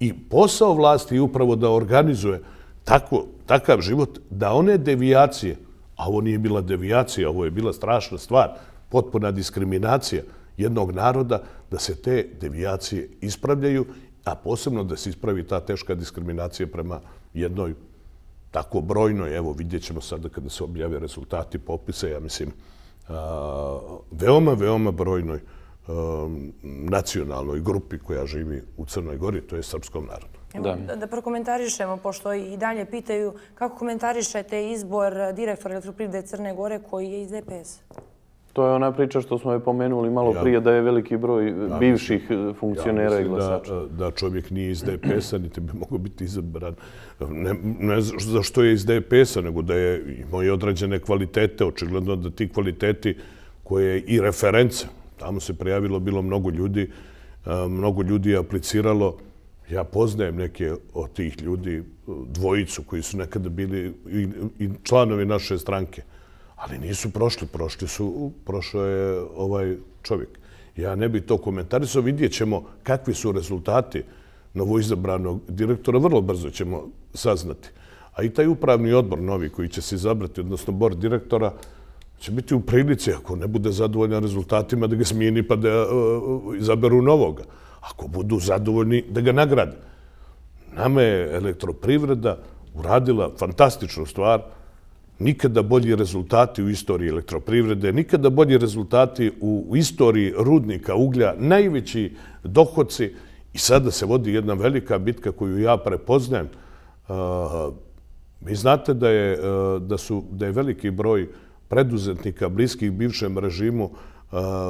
B: I posao vlasti je upravo da organizuje tako, takav život da one devijacije, a ovo nije bila devijacija, ovo je bila strašna stvar, potpuna diskriminacija jednog naroda, da se te devijacije ispravljaju, a posebno da se ispravi ta teška diskriminacija prema jednoj tako brojnoj, evo vidjet ćemo sada kada se objave rezultati popisa, ja mislim, a, veoma, veoma brojnoj nacionalnoj grupi koja živi u Crnoj Gori, to je srpskom narodu.
C: Da prokomentarišemo, pošto i dalje pitaju kako komentarišete izbor direktora elektroprivrede Crne Gore koji je iz DPS?
A: E to je ona priča što smo je pomenuli malo prije da je veliki broj bivših e, funkcionera i glasača.
B: E, da čovjek nije iz DPS-a, niti bi mogo biti izabran. Ne za što je iz DPS-a, nego da je imao i određene kvalitete. Očigledno da ti kvaliteti koje i reference, tamo se prijavilo bilo mnogo ljudi, mnogo ljudi je apliciralo Ja poznajem neke od tih ljudi, dvojicu koji su nekada bili i članovi naše stranke, ali nisu prošli, prošli su, prošao je ovaj čovjek. Ja ne bih to komentarisao, vidjet ćemo kakvi su rezultati novoizabranog direktora, vrlo brzo ćemo saznati. A i taj upravni odbor novi koji će se izabrati, odnosno bor direktora, će biti u prilici, ako ne bude zadovoljan rezultatima, da ga smijeni pa da e, e, izaberu novoga ako budu zadovoljni, da ga nagrade. Nama je elektroprivreda uradila fantastičnu stvar, nikada bolji rezultati u istoriji elektroprivrede, nikada bolji rezultati u istoriji rudnika, uglja, najveći dohodci i sada se vodi jedna velika bitka koju ja prepoznajem. Uh, vi znate uh, da je veliki broj preduzetnika bliskih bivšem režimu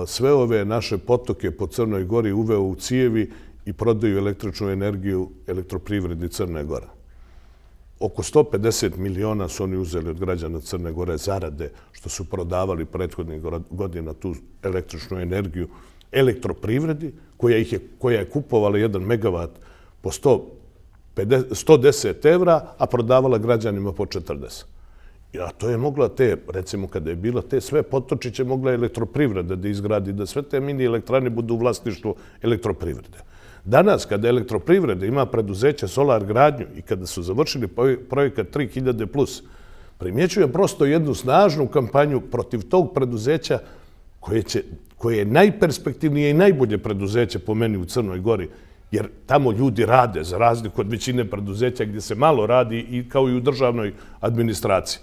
B: sve ove naše potoke po Crnoj Gori uveo u cijevi i prodaju električnu energiju elektroprivredni Crne Gora. Oko 150 miliona su oni uzeli od građana Crne Gore zarade što su prodavali prethodnih godina tu električnu energiju elektroprivredi koja je kupovala 1 megavat po 110 evra, a prodavala građanima po 40. A to je mogla te, recimo kada je bila te sve potočiće, mogla je elektroprivreda da izgradi, da sve te mini elektrane budu u vlasništvu elektroprivrede. Danas, kada elektroprivreda ima preduzeće solar gradnju i kada su završili projekat 3000+, plus, primjećujem prosto jednu snažnu kampanju protiv tog preduzeća koje, će, koje je najperspektivnije i najbolje preduzeće po meni u Crnoj Gori, jer tamo ljudi rade za razliku od većine preduzeća gdje se malo radi i kao i u državnoj administraciji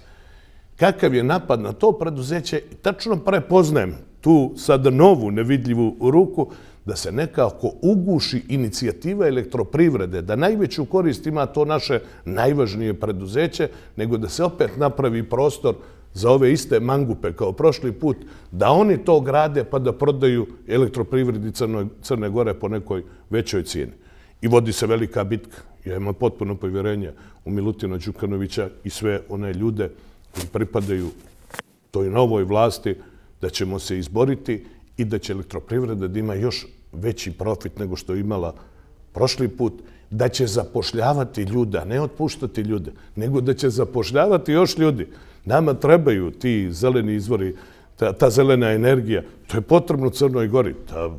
B: kakav je napad na to preduzeće i tačno prepoznajem tu sada novu nevidljivu ruku da se nekako uguši inicijativa elektroprivrede, da najveću korist ima to naše najvažnije preduzeće, nego da se opet napravi prostor za ove iste mangupe kao prošli put, da oni to grade pa da prodaju elektroprivredi Crne Gore po nekoj većoj cijeni. I vodi se velika bitka. Ja imam potpuno povjerenje u Milutina Đukanovića i sve one ljude koje koji pripadaju toj novoj vlasti, da ćemo se izboriti i da će elektroprivreda da ima još veći profit nego što je imala prošli put, da će zapošljavati ljuda, ne otpuštati ljude, nego da će zapošljavati još ljudi. Nama trebaju ti zeleni izvori, ta, zelena energija. To je potrebno Crnoj Gori. Da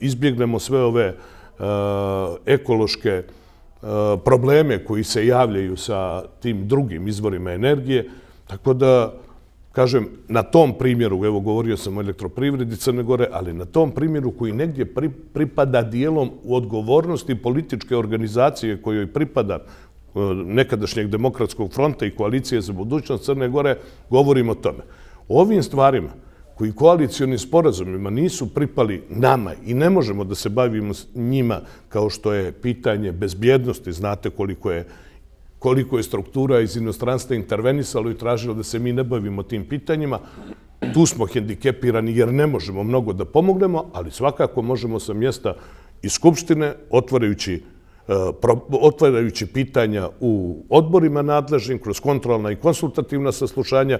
B: izbjegnemo sve ove e, ekološke e, probleme koji se javljaju sa tim drugim izvorima energije, Tako da, kažem, na tom primjeru, evo govorio sam o elektroprivredi Crne Gore, ali na tom primjeru koji negdje pripada dijelom u odgovornosti političke organizacije kojoj pripada e, nekadašnjeg demokratskog fronta i koalicije za budućnost Crne Gore, govorimo o tome. O ovim stvarima koji koalicijonim sporazumima nisu pripali nama i ne možemo da se bavimo njima kao što je pitanje bezbjednosti, znate koliko je koliko je struktura iz inostranstva intervenisala i tražila da se mi ne bavimo tim pitanjima. Tu smo hendikepirani jer ne možemo mnogo da pomognemo, ali svakako možemo sa mjesta iz Skupštine, e, otvarajući pitanja u odborima nadležnim, kroz kontrolna i konsultativna saslušanja,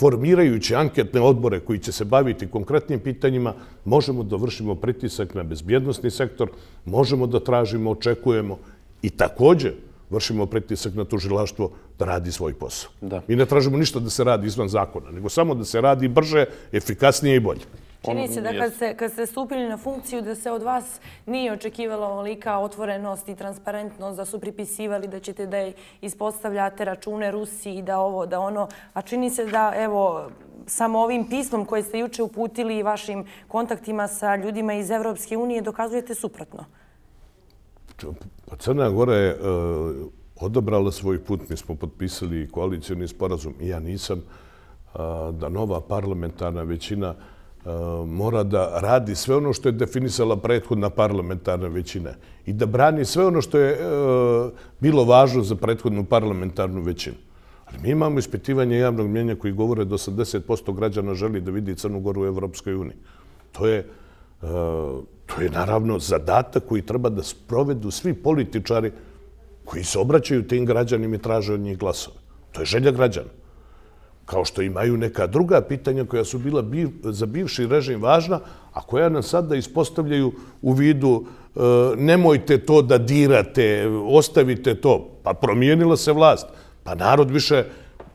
B: formirajući anketne odbore koji će se baviti konkretnim pitanjima, možemo da vršimo pritisak na bezbjednostni sektor, možemo da tražimo, očekujemo i također vršimo pritisak na tužilaštvo da radi svoj posao. Mi ne tražimo ništa da se radi izvan zakona, nego samo da se radi brže, efikasnije i bolje. Čini ono se da
C: kad ste stupili na funkciju da se od vas nije očekivala ovolika otvorenost i transparentnost, da su pripisivali da ćete da ispostavljate račune Rusiji, da ovo, da ono. A čini se da, evo, samo ovim pismom koje ste juče uputili i vašim kontaktima sa ljudima iz Evropske unije dokazujete suprotno.
B: Pa Crna Gora je e, odabrala svoj put, mi smo potpisali koalicijalni sporazum i ja nisam e, da nova parlamentarna većina e, mora da radi sve ono što je definisala prethodna parlamentarna većina i da brani sve ono što je bilo važno za prethodnu parlamentarnu većinu. Ali mi imamo ispitivanje javnog mjenja koji govore da 80% građana želi da vidi Crnu Goru u Evropskoj uniji. To je To je naravno zadatak koji treba da sprovedu svi političari koji se obraćaju tim građanima i traže od njih glasove. To je želja građana. Kao što imaju neka druga pitanja koja su bila za bivši režim važna, a koja nam sada ispostavljaju u vidu e, nemojte to da dirate, ostavite to, pa promijenila se vlast, pa narod više,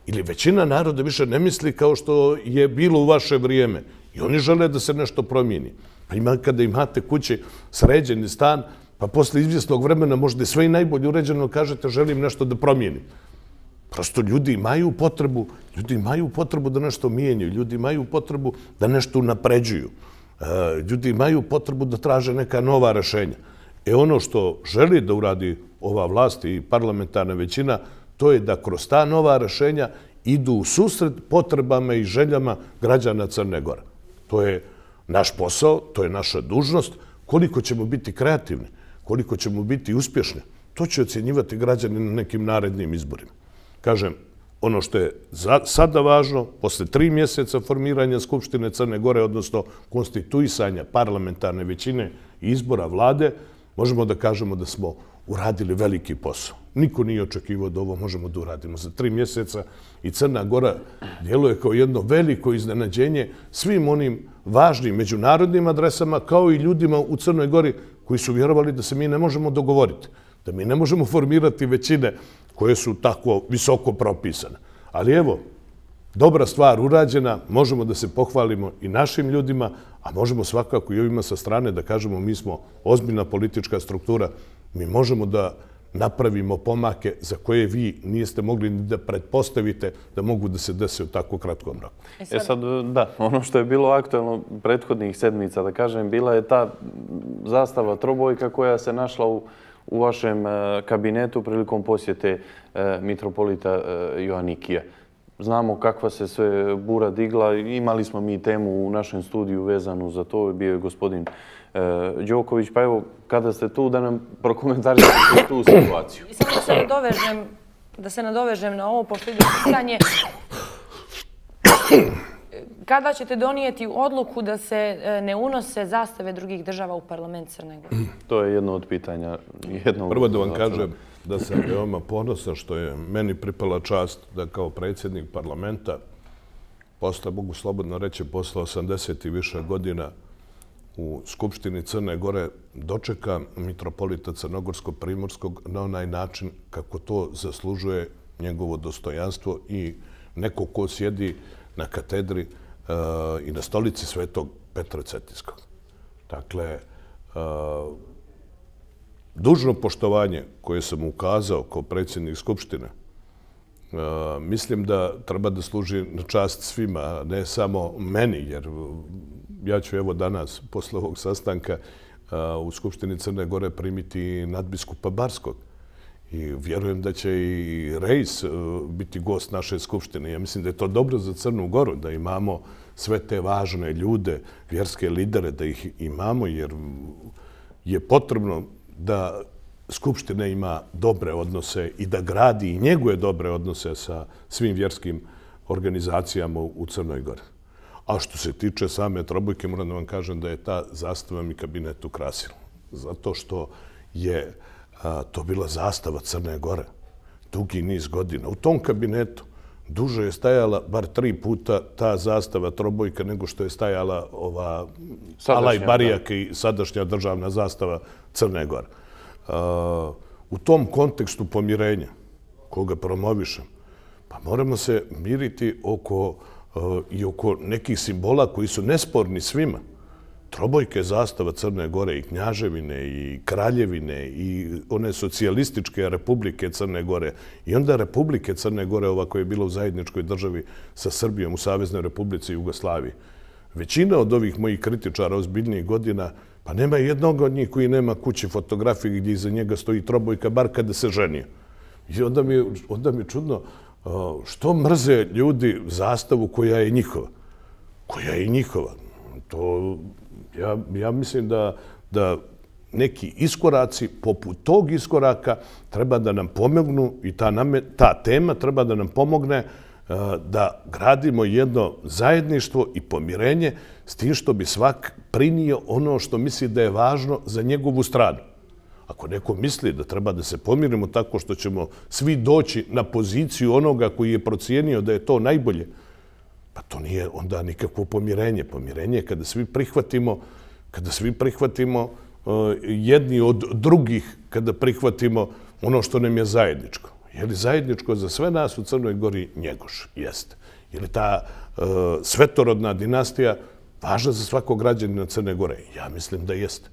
B: ili većina naroda više ne misli kao što je bilo u vaše vrijeme. I oni žele da se nešto promijeni. Pa ima kada imate kuće sređeni stan, pa posle izvjesnog vremena možda sve i najbolje uređeno kažete želim nešto da promijenim. Prosto ljudi imaju potrebu, ljudi imaju potrebu da nešto mijenjaju, ljudi imaju potrebu da nešto unapređuju, e, ljudi imaju potrebu da traže neka nova rešenja. E ono što želi da uradi ova vlast i parlamentarna većina, to je da kroz ta nova rešenja idu u susret potrebama i željama građana Crne Gore. To je naš posao, to je naša dužnost, koliko ćemo biti kreativni, koliko ćemo biti uspješni, to će ocjenjivati građani na nekim narednim izborima. Kažem, ono što je sada važno, posle tri mjeseca formiranja Skupštine Crne Gore, odnosno konstituisanja parlamentarne većine i izbora vlade, možemo da kažemo da smo uradili veliki posao. Niko nije očekivao da ovo možemo da uradimo za tri mjeseca i Crna Gora djeluje kao jedno veliko iznenađenje svim onim važnim međunarodnim adresama kao i ljudima u Crnoj Gori koji su vjerovali da se mi ne možemo dogovoriti, da mi ne možemo formirati većine koje su tako visoko propisane. Ali evo, dobra stvar urađena, možemo da se pohvalimo i našim ljudima, a možemo svakako i ovima sa strane da kažemo mi smo ozbiljna politička struktura, mi možemo da napravimo pomake za koje vi nijeste mogli ni da pretpostavite da mogu da se desi u tako kratkom roku.
A: E, e sad, e, da, ono što je bilo aktualno prethodnih sedmica, da kažem, bila je ta zastava Trobojka koja se našla u vašem e, kabinetu prilikom posjete mitropolita Joannikija. Znamo kakva se sve bura digla. Imali smo mi temu u našem studiju vezanu za to. Bio je gospodin E, Đoković, pa evo, kada ste tu, da nam prokomentarite tu situaciju. I samo da se
C: nadovežem, da se nadovežem na ovo, pošto idu pitanje. Kada ćete donijeti odluku da se e, ne unose zastave drugih država u parlament Crne Gore?
A: To je jedno od pitanja. Jedno Prvo da vam kažem da sam veoma
B: ponosan što je meni pripala čast da kao predsjednik parlamenta posle, mogu slobodno reći, posle 80 i više godina u Skupštini Crne Gore dočeka mitropolita Crnogorsko-Primorskog na onaj način kako to zaslužuje njegovo dostojanstvo i neko ko sjedi na katedri e, i na stolici svetog Petra Cetinskog. Dakle, e, dužno poštovanje koje sam ukazao kao predsjednik Skupštine Eh, mislim da treba da služi na čast svima, ne samo meni, jer eh, ja ću evo danas, posle ovog sastanka, eh, u Skupštini Crne Gore primiti nadbiskupa Barskog. I vjerujem da će i Rejs biti gost naše Skupštine. Ja mislim da je to dobro za Crnu Goru, da imamo sve te važne ljude, vjerske lidere, da ih imamo, jer je potrebno da Skupština ima dobre odnose i da gradi i njeguje dobre odnose sa svim vjerskim organizacijama u Crnoj Gori. A što se tiče same trobojke, moram da vam kažem da je ta zastava mi kabinet ukrasila. Zato što je to bila zastava Crne Gore. Dugi niz godina. U tom kabinetu duže je stajala bar tri puta ta zastava trobojka nego što je stajala ova Alaj Barijak i sadašnja državna zastava Crne Gore u tom kontekstu pomirenja koga promovišem, pa moramo se miriti oko eh, i oko nekih simbola koji su nesporni svima. Trobojke zastava Crne Gore i knjaževine i kraljevine i one socijalističke republike Crne Gore i onda republike Crne Gore ova koja je bila u zajedničkoj državi sa Srbijom u Saveznoj republici Jugoslaviji. Većina od ovih mojih kritičara ozbiljnijih godina Pa nema jednog od njih koji nema kući fotografije gdje iza njega stoji trobojka, bar kada se ženio. I onda mi, onda mi je čudno što mrze ljudi zastavu koja je njihova. Koja je njihova. To, ja, ja mislim da, da neki iskoraci poput tog iskoraka treba da nam pomognu i ta, ta tema treba da nam pomogne E, da gradimo jedno zajedništvo i pomirenje s tim što bi svak prinio ono što misli da je važno za njegovu stranu. Ako neko misli da treba da se pomirimo tako što ćemo svi doći na poziciju onoga koji je procijenio da je to najbolje, pa to nije onda nikakvo pomirenje. Pomirenje je kada svi prihvatimo kada svi prihvatimo e, jedni od drugih, kada prihvatimo ono što nam je zajedničko. Je li zajedničko za sve nas u Crnoj Gori Njegoš? Jeste. Je li ta e, svetorodna dinastija važna za svako građanina Crne Gore? Ja mislim da jeste.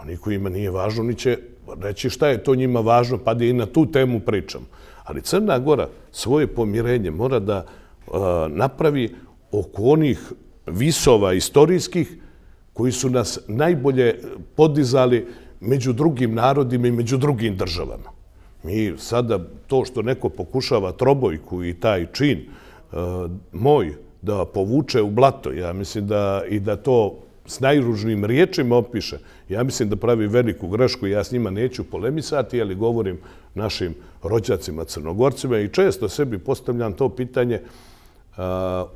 B: Oni koji ima nije važno, oni će reći šta je to njima važno, pa da i na tu temu pričam. Ali Crna Gora svoje pomirenje mora da e, napravi oko onih visova istorijskih koji su nas najbolje podizali među drugim narodima i među drugim državama. Mi sada to što neko pokušava trobojku i taj čin e, moj da povuče u blato, ja mislim da i da to s najružnim riječima opiše, ja mislim da pravi veliku grešku, ja s njima neću polemisati, ali govorim našim rođacima crnogorcima i često sebi postavljam to pitanje e,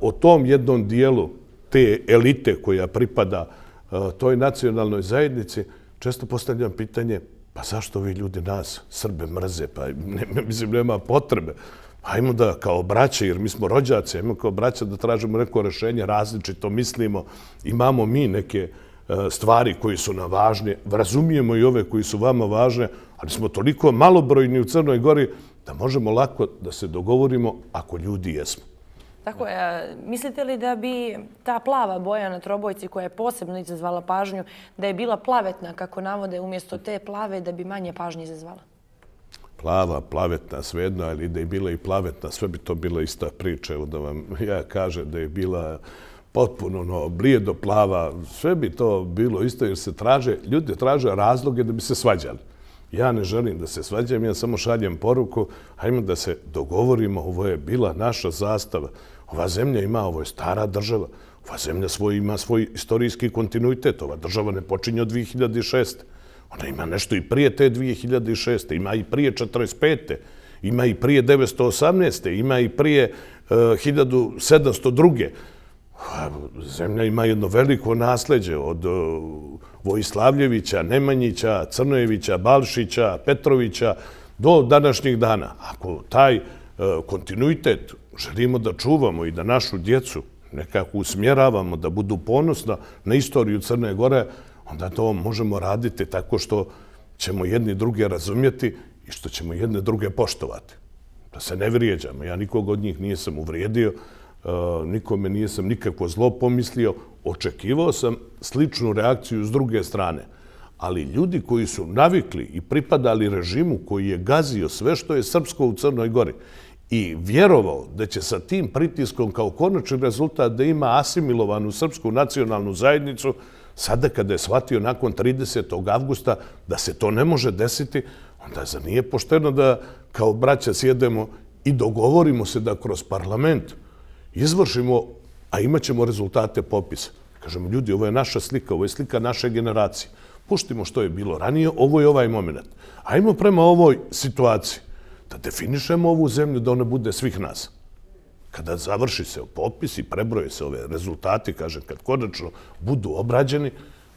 B: o tom jednom dijelu te elite koja pripada e, toj nacionalnoj zajednici, često postavljam pitanje pa zašto ovi ljudi nas, Srbe, mrze, pa mislim, nema potrebe. Hajmo da kao braće, jer mi smo rođaci, hajmo kao braće da tražimo neko rešenje, različito mislimo, imamo mi neke e, stvari koji su na važne, razumijemo i ove koji su vama važne, ali smo toliko malobrojni u Crnoj Gori da možemo lako da se dogovorimo ako ljudi jesmo.
C: Tako je. Mislite li da bi ta plava boja na trobojci koja je posebno izazvala pažnju, da je bila plavetna, kako navode, umjesto te plave, da bi manje pažnje izazvala?
B: Plava, plavetna, svejedno, ali da je bila i plavetna, sve bi to bila ista priča. Evo da vam ja kažem da je bila potpuno no, blijedo plava, sve bi to bilo isto jer se traže, ljudi traže razloge da bi se svađali. Ja ne želim da se svađam, ja samo šaljem poruku, hajmo da se dogovorimo, ovo je bila naša zastava. Ova zemlja ima, ovo je stara država, ova zemlja svoj, ima svoj istorijski kontinuitet, ova država ne počinje od 2006. Ona ima nešto i prije te 2006. Ima i prije 1945 ima i prije 918. ima i prije e, uh, 1702. Zemlja ima jedno veliko nasljeđe od e, Vojislavljevića, Nemanjića, Crnojevića, Balšića, Petrovića do današnjih dana. Ako taj e, kontinuitet želimo da čuvamo i da našu djecu nekako usmjeravamo da budu ponosna na istoriju Crne Gore, onda to možemo raditi tako što ćemo jedni druge razumjeti i što ćemo jedne druge poštovati. Da se ne vrijeđamo. Ja nikog od njih nisam uvrijedio. Uvrijedio E, nikome nisam nikako zlo pomislio, očekivao sam sličnu reakciju s druge strane. Ali ljudi koji su navikli i pripadali režimu koji je gazio sve što je srpsko u Crnoj Gori i vjerovao da će sa tim pritiskom kao konačni rezultat da ima asimilovanu srpsku nacionalnu zajednicu, sada kada je shvatio nakon 30. avgusta da se to ne može desiti, onda za nije pošteno da kao braća sjedemo i dogovorimo se da kroz parlament izvršimo, a imat ćemo rezultate popisa. Kažemo, ljudi, ovo je naša slika, ovo je slika naše generacije. Puštimo što je bilo ranije, ovo je ovaj moment. Ajmo prema ovoj situaciji da definišemo ovu zemlju da ona bude svih nas. Kada završi se popis i prebroje se ove rezultate, kažem, kad konačno budu obrađeni,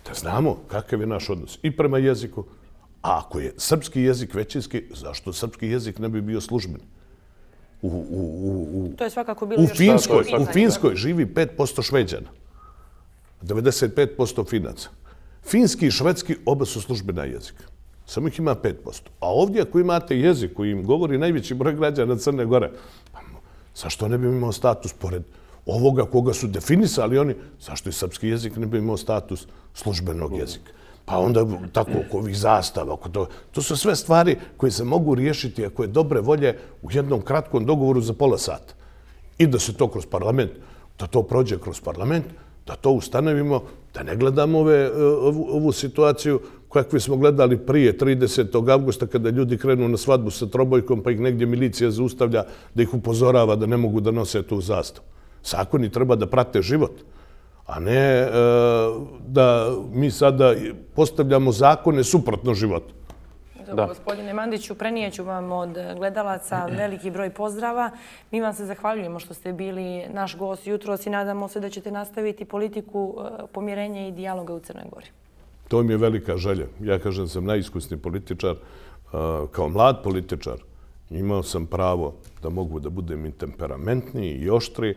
B: da znamo kakav je naš odnos i prema jeziku, a ako je srpski jezik većinski, zašto srpski jezik ne bi bio službeni? U, u, u, u, to je
C: svakako bilo u Finskoj, u Finskoj
B: živi 5% šveđana, 95% finaca. Finski i švedski oba su službena jezika. Samo ih ima 5%. A ovdje ako imate jezik koji im govori najveći broj građana Crne Gore, pa zašto ne bi imao status pored ovoga koga su definisali oni, zašto i srpski jezik ne bi imao status službenog jezika? pa onda tako oko ovih zastava. To su sve stvari koje se mogu riješiti ako je dobre volje u jednom kratkom dogovoru za pola sata. I da se to kroz parlament, da to prođe kroz parlament, da to ustanovimo, da ne gledamo e, ovu situaciju kakvi smo gledali prije 30. augusta kada ljudi krenu na svadbu sa trobojkom pa ih negdje milicija zaustavlja da ih upozorava da ne mogu da nose tu zastavu. Zakoni treba treba da prate život a ne e, da mi sada postavljamo zakone suprotno životu.
C: Gospodine Mandiću, prenijeću vam od gledalaca veliki broj pozdrava. Mi vam se zahvaljujemo što ste bili naš gost jutro i nadamo se da ćete nastaviti politiku e, pomjerenja i dijaloga u Crnoj Gori.
B: To mi je velika želja. Ja kažem sam najiskusni političar. E, kao mlad političar imao sam pravo da mogu da budem i temperamentniji i oštriji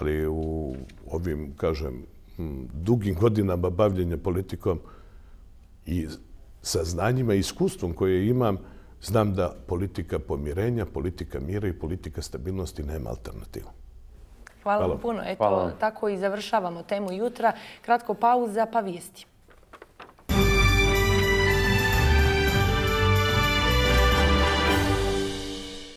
B: ali u ovim, kažem, mm, dugim godinama bavljenja politikom i sa znanjima i iskustvom koje imam, znam da politika pomirenja, politika mira i politika stabilnosti nema alternativu.
C: Hvala vam puno. Eto, tako i završavamo temu jutra. Kratko pauza, pa vijesti.